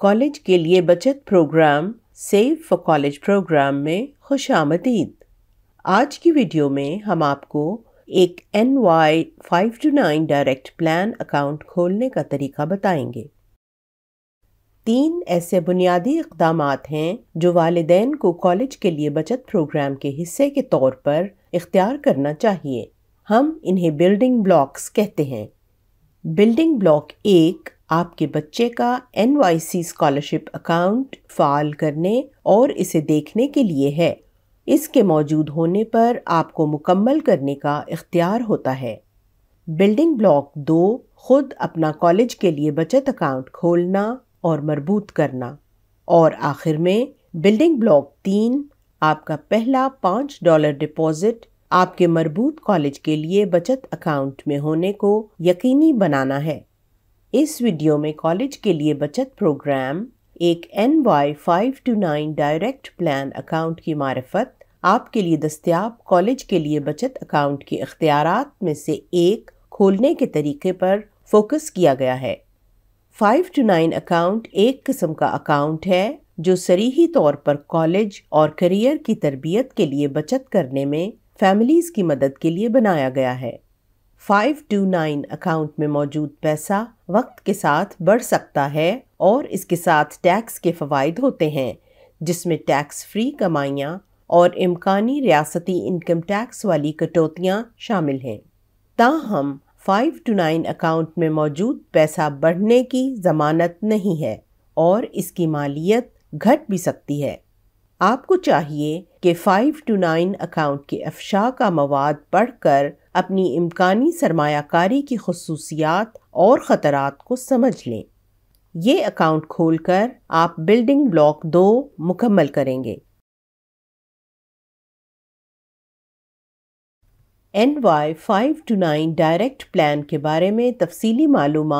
College के लिए बचत program save for college program में खुश आमदीद आज की वीडियो में हम आपको एक N Y five two nine direct plan account खोलने का तरीका बताएंगे तीन ऐसे बुनियादी इकदाम हैं जो वालदेन को कॉलेज के लिए बचत प्रोग्राम के हिस्से के तौर पर इख्तियार करना चाहिए हम इन्हें बिल्डिंग ब्लॉक्स कहते हैं बिल्डिंग ब्लॉक एक आपके बच्चे का एन स्कॉलरशिप अकाउंट फाल करने और इसे देखने के लिए है इसके मौजूद होने पर आपको मुकम्मल करने का इख्तियार होता है बिल्डिंग ब्लॉक दो खुद अपना कॉलेज के लिए बचत अकाउंट खोलना और मरबूत करना और आखिर में बिल्डिंग ब्लॉक तीन आपका पहला पाँच डॉलर डिपॉजिट आपके मरबूत कॉलेज के लिए बचत अकाउंट में होने को यकीनी बनाना है इस वीडियो में कॉलेज के लिए बचत प्रोग्राम एक N Y five two nine direct plan account की मार्फत आपके लिए दस्तियाब कॉलेज के लिए बचत अकाउंट के अख्तियार में से एक खोलने के तरीके पर फोकस किया गया है फाइव टू नाइन अकाउंट एक किस्म का अकाउंट है जो सरीही तौर पर कॉलेज और करियर की तरबियत के लिए बचत करने में फैमिलीज़ की मदद के लिए बनाया गया है 529 अकाउंट में मौजूद पैसा वक्त के साथ बढ़ सकता है और इसके साथ टैक्स के फ़वाद होते हैं जिसमें टैक्स फ्री कमाइयाँ और इम्कानी रियासती इनकम टैक्स वाली कटौतियाँ शामिल हैं ताहम फाइव टू नाइन अकाउंट में मौजूद पैसा बढ़ने की जमानत नहीं है और इसकी मालियत घट भी सकती है आपको चाहिए कि फाइव टू नाइन अकाउंट के अफशा का मवाद पढ़कर अपनी इम्कानी सरमाकारी की खसूसियात और ख़तरात को समझ लें ये अकाउंट खोलकर आप बिल्डिंग ब्लॉक दो मुकम्मल करेंगे N Y five two nine direct plan के बारे में तफसीली मालूम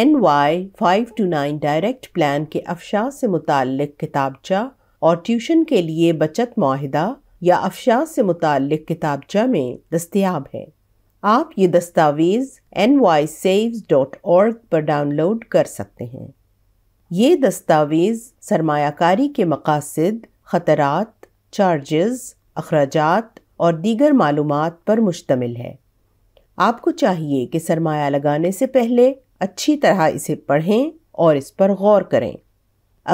N Y five two nine direct plan के अफशा से मुतल किताबचा और ट्यूशन के लिए बचत माहिदा या अफशा से मुतल किताबचा में दस्तियाब है आप ये दस्तावेज़ N Y saves dot org पर डाउनलोड कर सकते हैं ये दस्तावेज़ सरमाकारी के मकासद ख़तरा चार्जेस अखराज और दीगर मालूम पर मुश्तमिल है आपको चाहिए कि सरमाया लगाने से पहले अच्छी तरह इसे पढ़ें और इस पर गौर करें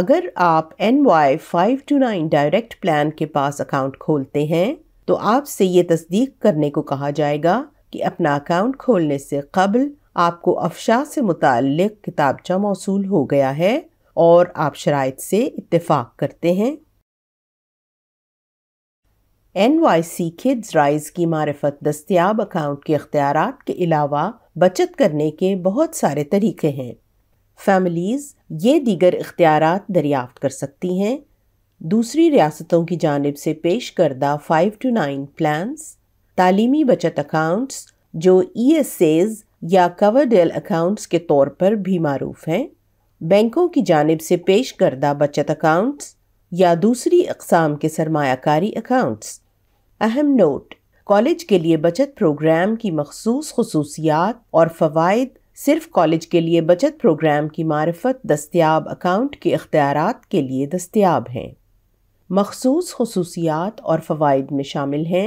अगर आप N Y five two nine direct plan के पास अकाउंट खोलते हैं तो आपसे ये तस्दीक करने को कहा जाएगा कि अपना अकाउंट खोलने से कबल आपको अफशा से मुतल किताबचा मौसू हो गया है और आप शराइ से इतफाक़ करते हैं N Y C kids rise की मार्फत दस्तियाब अकाउंट के अख्तियार के अलावा बचत करने के बहुत सारे तरीके हैं फैमिलीज़ ये दीगर इख्तियार दरियाफ्त कर सकती हैं दूसरी रियासतों की जानब से पेश करदा फ़ाइव टू नाइन प्लान्स तालीमी बचत अकाउंट्स जो ई एस एज या डेल अकाउंट्स के तौर पर भी मरूफ हैं बैंकों की जानब से पेश करदा बचत अकाउंट्स या दूसरी अकसाम के सरमाकारी अकाउंट्स अहम नोट कॉलेज के लिए बचत प्रोग्राम की मखसूस खसूसियात और फ़वाद सिर्फ कॉलेज के लिए बचत प्रोग्राम की मार्फत दस्तियाब अकाउंट के अख्तियार के लिए दस्तियाब हैं मखसूस खसूसियात और फ़वाद में शामिल हैं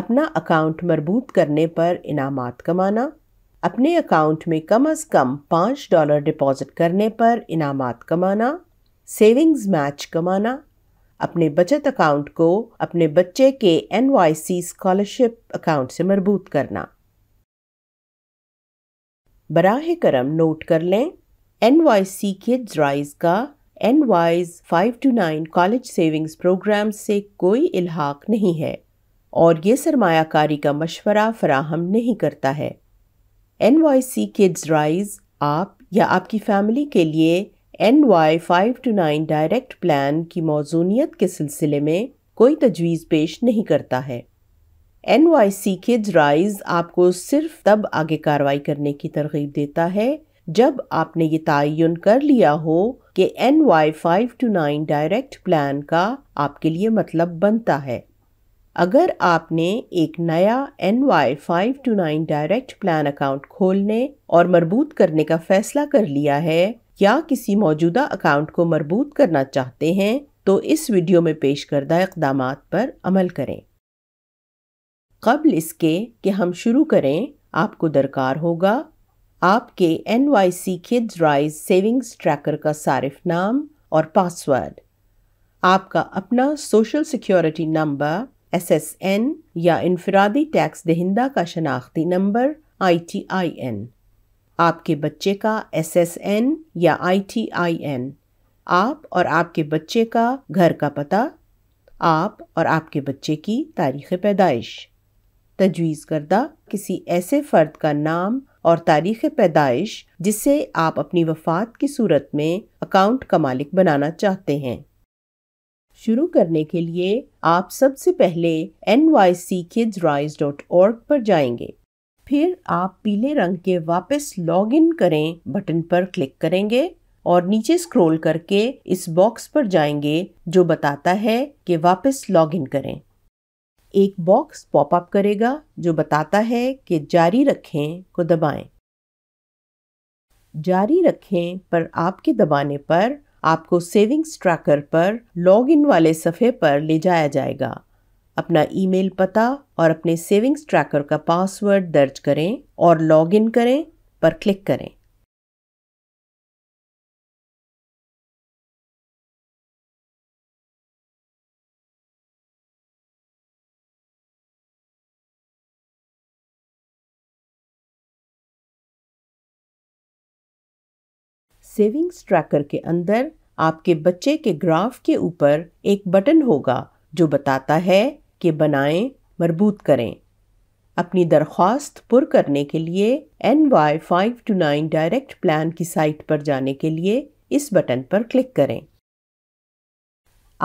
अपना अकाउंट मरबूत करने पर इनाम कमाना अपने अकाउंट में कम अज़ कम पाँच डॉलर डिपॉजिट करने पर इनाम कमाना सेविंग्स मैच कमाना अपने बचत अकाउंट को अपने बच्चे के N Y C scholarship account से मरबूत करना बराह करम नोट कर लें एन वाई सी के ड्राइज का N Y's five two nine college savings program से कोई इल्हाक नहीं है और ये सरमाकारी का मशवरा फराहम नहीं करता है एन वाई सी के ड्राइज आप या आपकी फैमिली के लिए N Y five two nine direct plan की मौजूनीत के सिलसिले में कोई तजवीज़ पेश नहीं करता है एन वाई सी के राइज आपको सिर्फ तब आगे कार्रवाई करने की तरगीब देता है जब आपने ये तयन कर लिया हो कि N Y five two nine direct plan का आपके लिए मतलब बनता है अगर आपने एक नया N Y five two nine direct plan account खोलने और मरबूत करने का फैसला कर लिया है या किसी मौजूदा अकाउंट को मरबूत करना चाहते हैं तो इस वीडियो में पेश करदा इकदाम पर अमल करें कबल इसके कि हम शुरू करें आपको दरकार होगा आपके N Y C kids rise savings tracker का सारिफ नाम और पासवर्ड आपका अपना social security number S S N या इनफरादी टैक्स दहिंदा का शनाख्ती number I T I N आपके बच्चे का एस एस एन या आई टी आई एन आप और आपके बच्चे का घर का पता आप और आपके बच्चे की तारीख़ पैदाइश तजवीज़ करदा किसी ऐसे फ़र्द का नाम और तारीख़ पैदाइश जिसे आप अपनी वफात की सूरत में अकाउंट का मालिक बनाना चाहते हैं शुरू करने के लिए आप सबसे पहले N Y C rise dot org पर जाएंगे फिर आप पीले रंग के वापस लॉग इन करें बटन पर क्लिक करेंगे और नीचे स्क्रॉल करके इस बॉक्स पर जाएंगे जो बताता है कि वापस लॉग इन करें एक बॉक्स पॉपअप करेगा जो बताता है कि जारी रखें को दबाएं। जारी रखें पर आपके दबाने पर आपको सेविंग्स ट्रैकर पर लॉग इन वाले सफ़े पर ले जाया जाएगा अपना ईमेल पता और अपने सेविंग्स ट्रैकर का पासवर्ड दर्ज करें और लॉग इन करें पर क्लिक करें सेविंग्स ट्रैकर के अंदर आपके बच्चे के ग्राफ के ऊपर एक बटन होगा जो बताता है कि बनाएं मरबूत करें अपनी दरख्वास्त पुर करने के लिए N Y five two nine direct plan की साइट पर जाने के लिए इस बटन पर क्लिक करें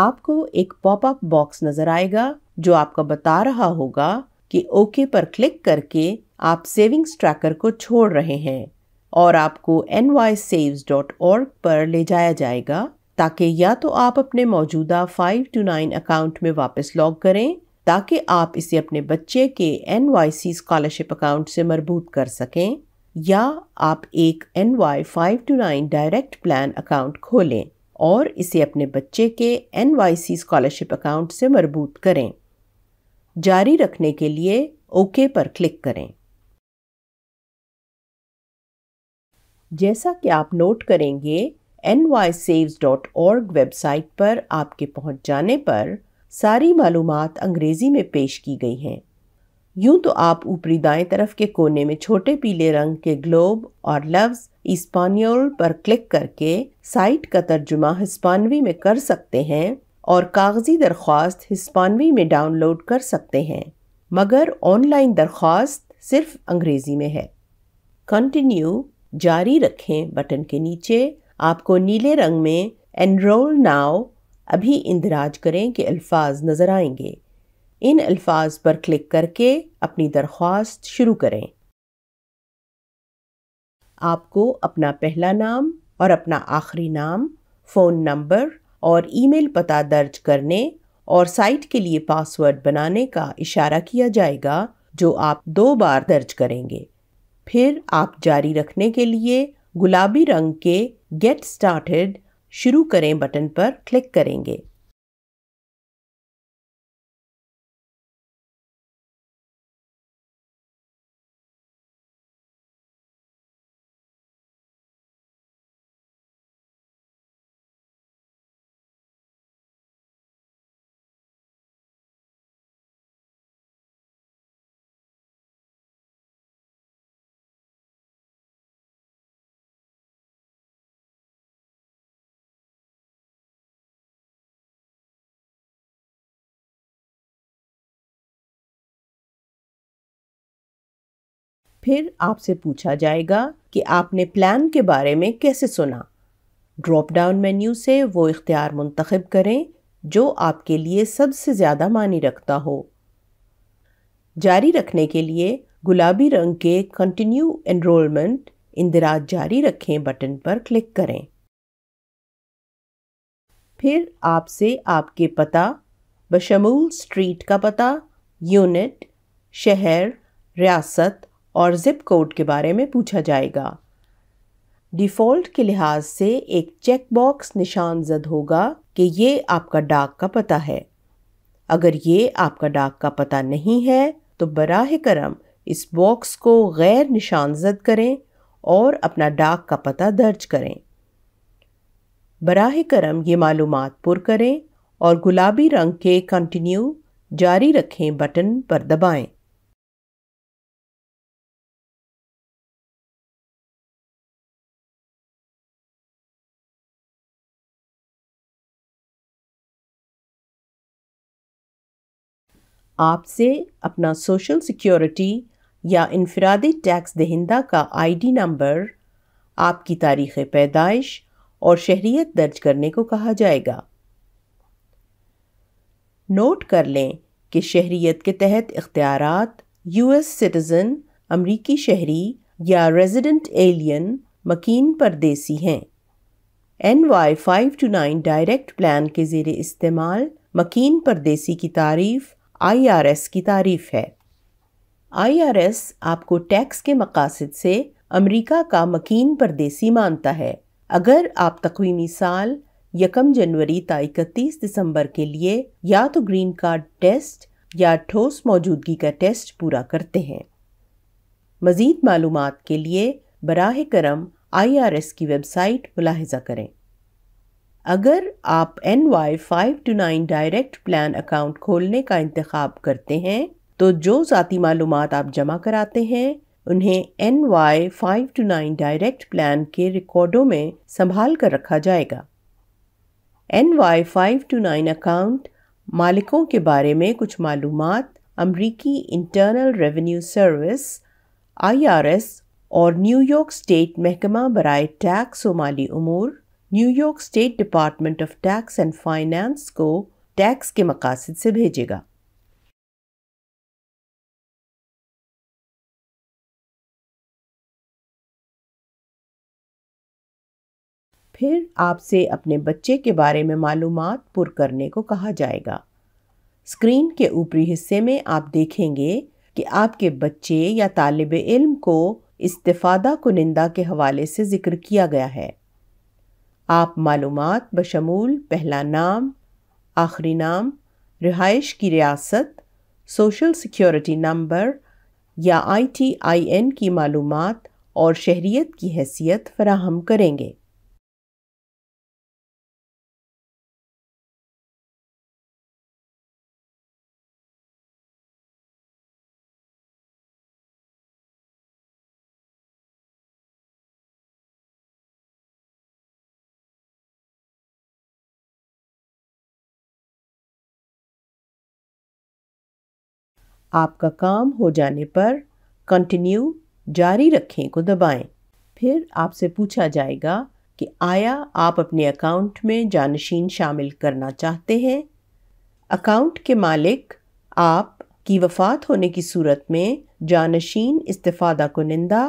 आपको एक पॉपअप बॉक्स नज़र आएगा जो आपका बता रहा होगा कि ओके पर क्लिक करके आप सेविंग्स ट्रैकर को छोड़ रहे हैं और आपको एन पर ले जाया जाएगा ताकि या तो आप अपने मौजूदा फाइव टू नाइन अकाउंट में वापस लॉग करें ताकि आप इसे अपने बच्चे के एन स्कॉलरशिप अकाउंट से मरबूत कर सकें या आप एक N Y five two nine direct plan account खोलें और इसे अपने बच्चे के एन स्कॉलरशिप अकाउंट से मरबूत करें जारी रखने के लिए ओके पर क्लिक करें जैसा कि आप नोट करेंगे एन वाई डॉट वेबसाइट पर आपके पहुंच जाने पर सारी मालूम अंग्रेज़ी में पेश की गई हैं यूं तो आप ऊपरी दाएं तरफ के कोने में छोटे पीले रंग के ग्लोब और लफ्ज इस्पानियोल पर क्लिक करके साइट का तर्जुमा हिस्पानवी में कर सकते हैं और कागजी दरख्वास्त हिस्पानवी में डाउनलोड कर सकते हैं मगर ऑनलाइन दरख्वास्त सिर्फ अंग्रेज़ी में है कंटिन्यू जारी रखें बटन के नीचे आपको नीले रंग में एनरोल नाव अभी इंदराज करें कि अल्फाज नज़र आएंगे इन अल्फाज पर क्लिक करके अपनी दरख्वास्त शुरू करें आपको अपना पहला नाम और अपना आखिरी नाम फ़ोन नंबर और ईमेल पता दर्ज करने और साइट के लिए पासवर्ड बनाने का इशारा किया जाएगा जो आप दो बार दर्ज करेंगे फिर आप जारी रखने के लिए गुलाबी रंग के गेट स्टार्टेड शुरू करें बटन पर क्लिक करेंगे फिर आपसे पूछा जाएगा कि आपने प्लान के बारे में कैसे सुना ड्रॉप डाउन मेन्यू से वो इख्तियार मुंतखब करें जो आपके लिए सबसे ज़्यादा मानी रखता हो जारी रखने के लिए गुलाबी रंग के कंटिन्यू एनरोलमेंट इंदिराज जारी रखें बटन पर क्लिक करें फिर आपसे आपके पता बशमूल स्ट्रीट का पता यूनिट शहर रियासत और जिप कोड के बारे में पूछा जाएगा डिफ़ॉल्ट के लिहाज से एक चेक बॉक्स निशान जद होगा कि ये आपका डाक का पता है अगर ये आपका डाक का पता नहीं है तो बराह करम इस बॉक्स को गैर निशानजद करें और अपना डाक का पता दर्ज करें बराह करम ये मालूम पुर करें और गुलाबी रंग के कंटिन्यू जारी रखें बटन पर दबाएं। आपसे अपना सोशल सिक्योरिटी या इनफरादी टैक्स दहिंदा का आईडी नंबर आपकी तारीख़ पैदाइश और शहरीत दर्ज करने को कहा जाएगा नोट कर लें कि शहरीत के तहत इख्तियार यूएस सिटीज़न अमरीकी शहरी या रेजिडेंट एलियन मकीन परदेसी हैं N Y five two nine direct plan के ज़ेर इस्तेमाल मकीन परदेसी की तारीफ़ आईआरएस की तारीफ है आईआरएस आपको टैक्स के मकासद से अमेरिका का मकीन परदेसी मानता है अगर आप तकवीमी साल यकम जनवरी ता इकतीस दिसंबर के लिए या तो ग्रीन कार्ड टेस्ट या ठोस मौजूदगी का टेस्ट पूरा करते हैं मज़ीद मालूम के लिए बराह करम आई आर एस की वेबसाइट मुलाहजा करें अगर आप N Y five two nine direct plan account खोलने का इंतखब करते हैं तो जो ज़ाती मालूम आप जमा कराते हैं उन्हें N Y five two nine direct plan के रिकॉर्डों में संभाल कर रखा जाएगा N Y five two nine account मालिकों के बारे में कुछ मालूम अमरीकी internal revenue service I R S और न्यूयॉर्क स्टेट महकमा बरए टैक्स व माली अमूर New York state department of tax and finance को टैक्स के मकासद से भेजेगा फिर आपसे अपने बच्चे के बारे में मालूम पुर करने को कहा जाएगा स्क्रीन के ऊपरी हिस्से में आप देखेंगे कि आपके बच्चे या तालब इल्म को इस्तफादा कुनिंदा के हवाले से जिक्र किया गया है आप मालूम बशमूल पहला नाम आखिरी नाम रिहाइश की रियासत सोशल सिक्योरिटी नंबर या आई टी आई एन की मालूम और शहरीत की हैसियत फ्राहम करेंगे आपका काम हो जाने पर कंटिन्यू जारी रखें को दबाएं। फिर आपसे पूछा जाएगा कि आया आप अपने अकाउंट में जानशीन शामिल करना चाहते हैं अकाउंट के मालिक आप की वफात होने की सूरत में जानशीन इस्तादा कुनिंदा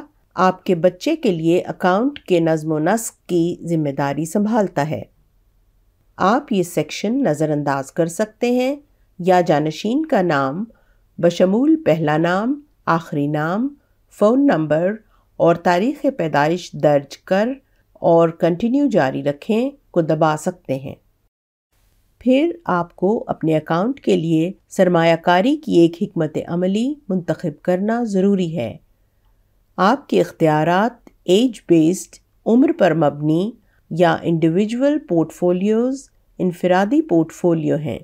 आपके बच्चे के लिए अकाउंट के नज़म नस्क की जिम्मेदारी संभालता है आप ये सेक्शन नज़रअंदाज कर सकते हैं या जानशीन का नाम बशमूल पहला नाम आखिरी नाम फ़ोन नंबर और तारीख़ पैदाइश दर्ज कर और कंटिन्यू जारी रखें को दबा सकते हैं फिर आपको अपने अकाउंट के लिए सरमाकारी की एक हमत अमली मंतखब करना ज़रूरी है आपके इख्तियार एज बेस्ड उम्र पर मबनी या इंडिविजुअल पोर्टफोलियोज़ इनफरादी पोर्टफोलियो हैं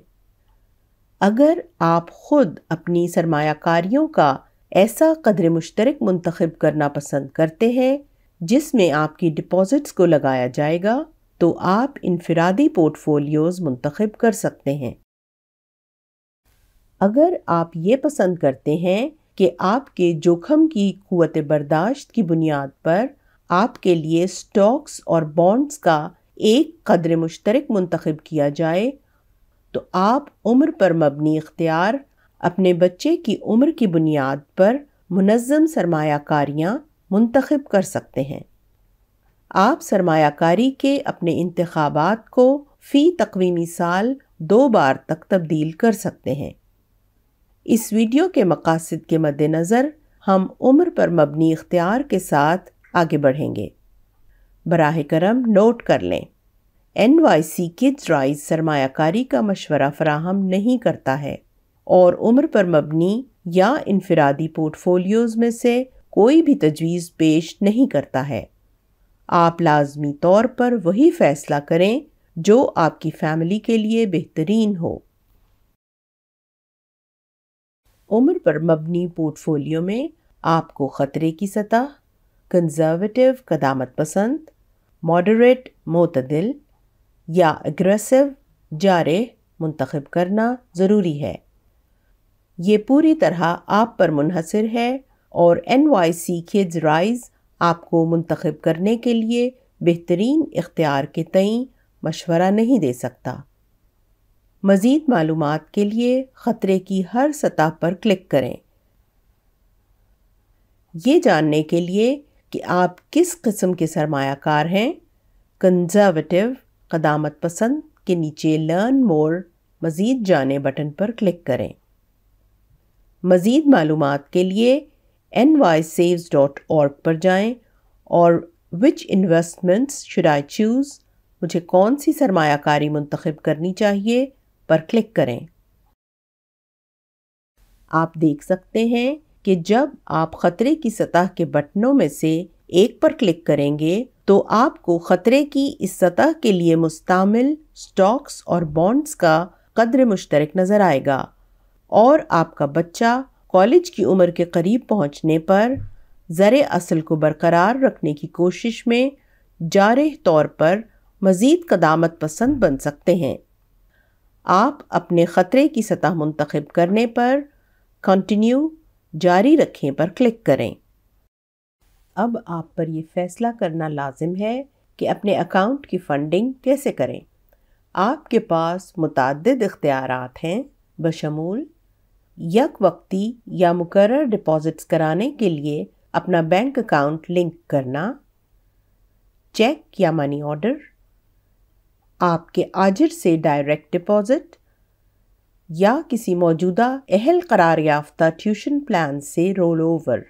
अगर आप खुद अपनी सरमाकारियों का ऐसा कदर मुश्तरक मंतखब करना पसंद करते हैं जिसमें आपकी डिपॉजिट्स को लगाया जाएगा तो आप इनफरादी पोर्टफोलियोज़ मंतखब कर सकते हैं अगर आप ये पसंद करते हैं कि आपके जोखम की क़वत बर्दाश्त की बुनियाद पर आपके लिए स्टॉक्स और बॉन्ड्स का एक कदर मुश्तरक मंतखब किया जाए तो आप उम्र पर मबनी इख्तियार अपने बच्चे की उम्र की बुनियाद पर मुनज़म सरमायाकारियाँ मुंतखब कर सकते हैं आप सरमायाकारी के अपने इंतबात को फ़ी तकवीमी साल दो बार तक तब्दील कर सकते हैं इस वीडियो के मकासद के मद्देनज़र हम उम्र पर मबनी इख्तियार के साथ आगे बढ़ेंगे बरह करम नोट कर लें एन के जराइज सरमाकारी का मशवरा फ्राहम नहीं करता है और उम्र पर मबनी या इनफरादी पोर्टफोलियोज़ में से कोई भी तजवीज़ पेश नहीं करता है आप लाजमी तौर पर वही फ़ैसला करें जो आपकी फैमिली के लिए बेहतरीन हो उम्र पर मबनी पोर्टफोलियो में आपको ख़तरे की सतह कंजर्वेटिव कदामत पसंद मॉडरेट मतदिल या एग्रेसिव जारे मुंतखब करना ज़रूरी है ये पूरी तरह आप पर मुनहसर है और N Y C kids rise आपको मुंतखब करने के लिए बेहतरीन इख्तियार के तई मशवरा नहीं दे सकता मज़ीद मालूम के लिए ख़तरे की हर सतह पर क्लिक करें ये जानने के लिए कि आप किस किस्म के सरमाकार हैं कंजर्वेटिव कदामत पसंद के नीचे लर्न मोर मज़ीद जाने बटन पर क्लिक करें मज़ीद मालूम के लिए एन वाई सेव्स डॉट और पर जाएँ और which investments should I choose मुझे कौन सी सरमाकारी मंतखब करनी चाहिए पर क्लिक करें आप देख सकते हैं कि जब आप ख़तरे की सतह के बटनों में से एक पर क्लिक करेंगे तो आपको ख़तरे की इस सतह के लिए मुस्तमिल स्टॉक्स और बॉन्ड्स का कद्र मुश्तरक नज़र आएगा और आपका बच्चा कॉलेज की उम्र के करीब पहुंचने पर ज़र असल को बरकरार रखने की कोशिश में जारह तौर पर मज़ीद कदामत पसंद बन सकते हैं आप अपने ख़तरे की सतह मुंतखब करने पर कंटिन्यू जारी रखें पर क्लिक करें अब आप पर यह फैसला करना लाजिम है कि अपने अकाउंट की फंडिंग कैसे करें आपके पास मुतद इख्तियार हैं बशमूल यक वक्ती या मुकर डिपॉजिट्स कराने के लिए अपना बैंक अकाउंट लिंक करना चेक या मनी ऑर्डर आपके आजिर से डायरेक्ट डिपॉजिट या किसी मौजूदा अहल करार याफ्ता ट्यूशन प्लान से रोल ओवर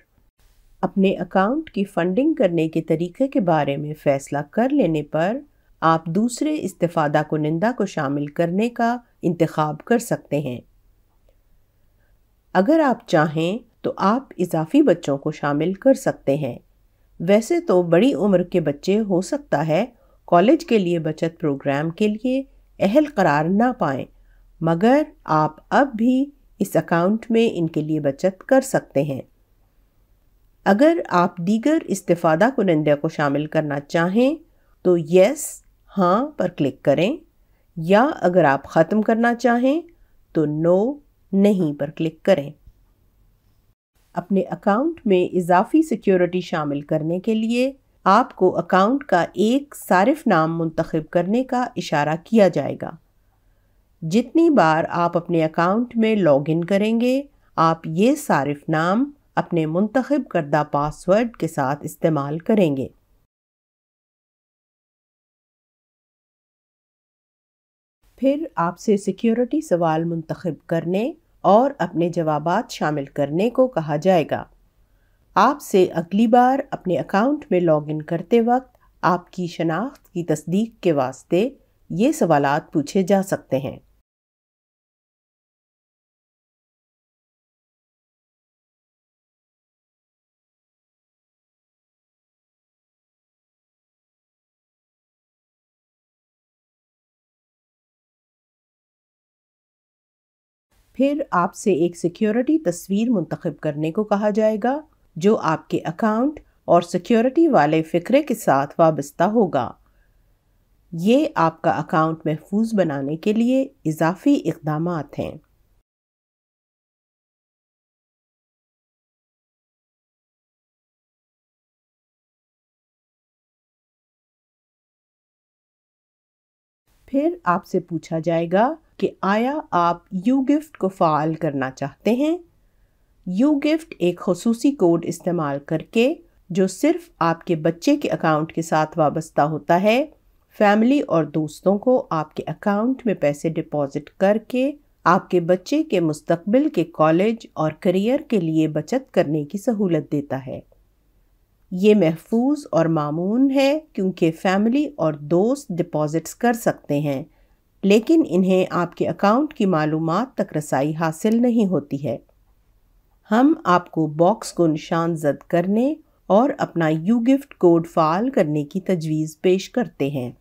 अपने अकाउंट की फंडिंग करने के तरीके के बारे में फ़ैसला कर लेने पर आप दूसरे इस्तेफादा कुनिंदा को शामिल करने का इंतखब कर सकते हैं अगर आप चाहें तो आप इजाफी बच्चों को शामिल कर सकते हैं वैसे तो बड़ी उम्र के बच्चे हो सकता है कॉलेज के लिए बचत प्रोग्राम के लिए अहल करार ना पाएं मगर आप अब भी इस अकाउंट में इनके लिए बचत कर सकते हैं अगर आप दीगर इस्तेफादा कुनंदा को शामिल करना चाहें तो यस हाँ पर क्लिक करें या अगर आप ख़त्म करना चाहें तो नो नहीं पर क्लिक करें अपने अकाउंट में इजाफी सिक्योरिटी शामिल करने के लिए आपको अकाउंट का एक सारिफ नाम मुंतखब करने का इशारा किया जाएगा जितनी बार आप अपने अकाउंट में लॉगिन करेंगे आप ये सारिफ नाम अपने मुंतखब करदा पासवर्ड के साथ इस्तेमाल करेंगे फिर आपसे सिक्योरिटी सवाल मुंतखब करने और अपने जवाब शामिल करने को कहा जाएगा आपसे अगली बार अपने अकाउंट में लॉगिन करते वक्त आपकी शनाख्त की तस्दीक के वास्ते ये सवाल पूछे जा सकते हैं फिर आपसे एक सिक्योरिटी तस्वीर मुंतखब करने को कहा जाएगा जो आपके अकाउंट और सिक्योरिटी वाले फ़िक्रे के साथ वाबस्ता होगा ये आपका अकाउंट महफूज बनाने के लिए इजाफी इकदाम हैं फिर आपसे पूछा जाएगा कि आया आप यू गिफ्ट को फ़ाल करना चाहते हैं यू गिफ्ट एक खसूसी कोड इस्तेमाल करके जो सिर्फ आपके बच्चे के अकाउंट के साथ वाबस्ता होता है फैमिली और दोस्तों को आपके अकाउंट में पैसे डिपॉजिट करके आपके बच्चे के मुस्तबिल के कॉलेज और करियर के लिए बचत करने की सहूलत देता है ये महफूज और मामून है क्योंकि फैमिली और दोस्त डिपॉजिट्स कर सकते हैं लेकिन इन्हें आपके अकाउंट की मालूम तक रसाई हासिल नहीं होती है हम आपको बॉक्स को निशान जद करने और अपना यू गिफ्ट कोड फ़ाल करने की तजवीज़ पेश करते हैं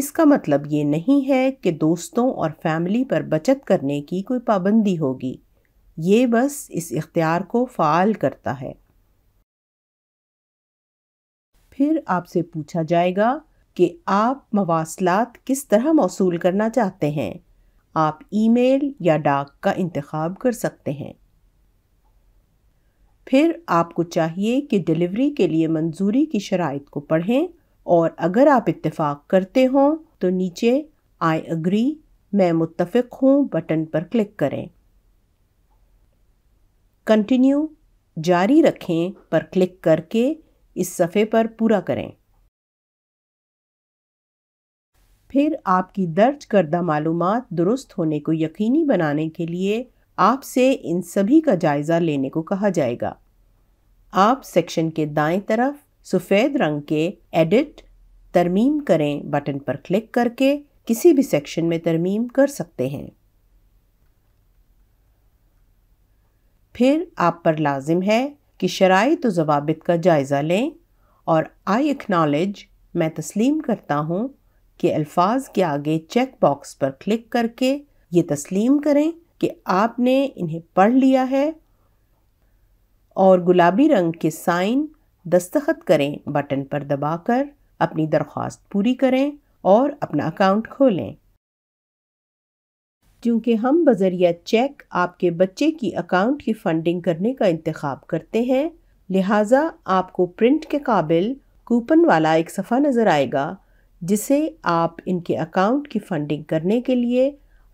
इसका मतलब ये नहीं है कि दोस्तों और फैमिली पर बचत करने की कोई पाबंदी होगी ये बस इस इख्तियार को फ़ाल करता है फिर आपसे पूछा जाएगा कि आप मवासलात किस तरह मौसू करना चाहते हैं आप ईमेल या डाक का इंतखब कर सकते हैं फिर आपको चाहिए कि डिलीवरी के लिए मंजूरी की शराइ को पढ़ें और अगर आप इत्तेफाक करते हों तो नीचे आई अग्री मैं मुतफ हूँ बटन पर क्लिक करें कंटिन्यू जारी रखें पर क्लिक करके इस सफ़े पर पूरा करें फिर आपकी दर्ज करदा मालूम दुरुस्त होने को यकीनी बनाने के लिए आपसे इन सभी का जायज़ा लेने को कहा जाएगा आप सेक्शन के दाएं तरफ सफ़ेद रंग के एडिट तरमीम करें बटन पर क्लिक करके किसी भी सेक्शन में तरमीम कर सकते हैं फिर आप पर लाजिम है कि शराइ तो जवाबित का जायज़ा लें और आई एक्नॉलेज मैं तस्लीम करता हूँ कि अल्फाज के आगे चेक बॉक्स पर क्लिक करके ये तस्लीम करें कि आपने इन्हें पढ़ लिया है और गुलाबी रंग के साइन दस्तखत करें बटन पर दबाकर अपनी दरख्वास्त पूरी करें और अपना अकाउंट खोलें क्योंकि हम बजरिया चेक आपके बच्चे की अकाउंट की फंडिंग करने का इंतखब करते हैं लिहाजा आपको प्रिंट के काबिल कूपन वाला एक सफ़ा नज़र आएगा जिसे आप इनके अकाउंट की फंडिंग करने के लिए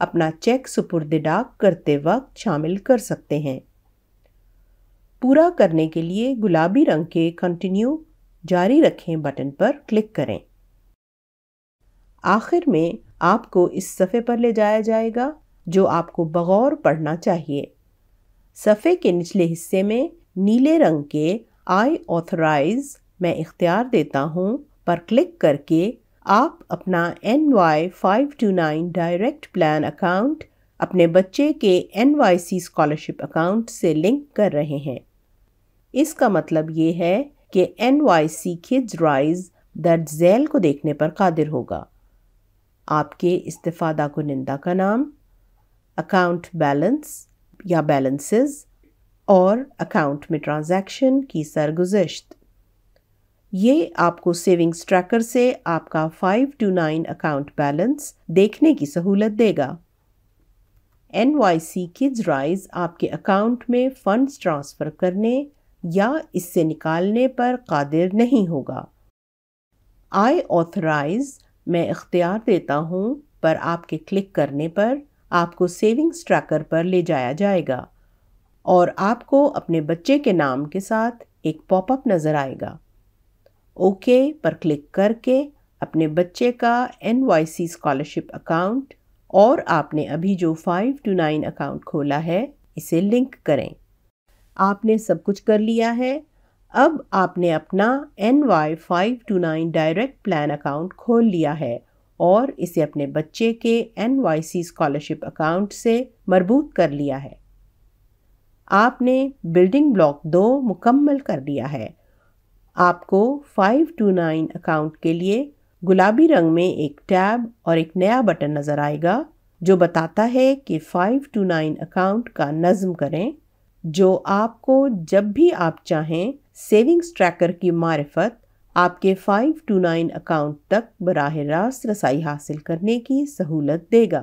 अपना चेक सुपुर्द डाक करते वक्त शामिल कर सकते हैं पूरा करने के लिए गुलाबी रंग के कंटिन्यू जारी रखें बटन पर क्लिक करें आखिर में आपको इस सफ़े पर ले जाया जाएगा जो आपको बगौर पढ़ना चाहिए सफ़े के निचले हिस्से में नीले रंग के आई ऑथराइज मैं इख्तियार देता हूँ पर क्लिक करके आप अपना N Y five two nine direct plan account अपने बच्चे के N Y C scholarship account से लिंक कर रहे हैं इसका मतलब ये है कि N Y C kids rise दर्ज झैल को देखने पर कादिर होगा आपके इस्तीफ़ादा को निंदा का नाम अकाउंट बैलेंस या बैलेंसेस और अकाउंट में ट्रांजैक्शन की सरगुजश्त ये आपको सेविंग्स ट्रैकर से आपका five two nine account balance देखने की सहूलत देगा N Y C kids rise आपके अकाउंट में फंड्स ट्रांसफ़र करने या इससे निकालने पर कादिर नहीं होगा आई ऑथराइज मैं इख्तियार देता हूँ पर आपके क्लिक करने पर आपको सेविंग्स ट्रैकर पर ले जाया जाएगा और आपको अपने बच्चे के नाम के साथ एक पॉपअप नज़र आएगा ओके पर क्लिक करके अपने बच्चे का एन स्कॉलरशिप अकाउंट और आपने अभी जो फाइव टू नाइन अकाउंट खोला है इसे लिंक करें आपने सब कुछ कर लिया है अब आपने अपना N Y five two nine direct plan account खोल लिया है और इसे अपने बच्चे के N Y C scholarship account से मरबूत कर लिया है आपने बिल्डिंग ब्लॉक दो मुकम्मल कर लिया है आपको फाइव टू नाइन अकाउंट के लिए गुलाबी रंग में एक टैब और एक नया बटन नज़र आएगा जो बताता है कि फाइव टू नाइन अकाउंट का नज़म करें जो आपको जब भी आप चाहें सेविंग्स ट्रैकर की मार्फत आपके 529 अकाउंट तक बराह रास्त रसाई हासिल करने की सहूलत देगा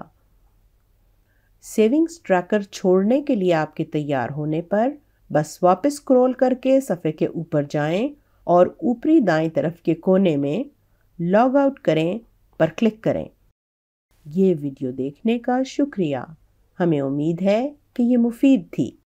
सेविंग्स ट्रैकर छोड़ने के लिए आपके तैयार होने पर बस वापस स्क्रॉल करके सफ़े के ऊपर जाएं और ऊपरी दाएं तरफ के कोने में लॉग आउट करें पर क्लिक करें ये वीडियो देखने का शुक्रिया हमें उम्मीद है कि ये मुफीद थी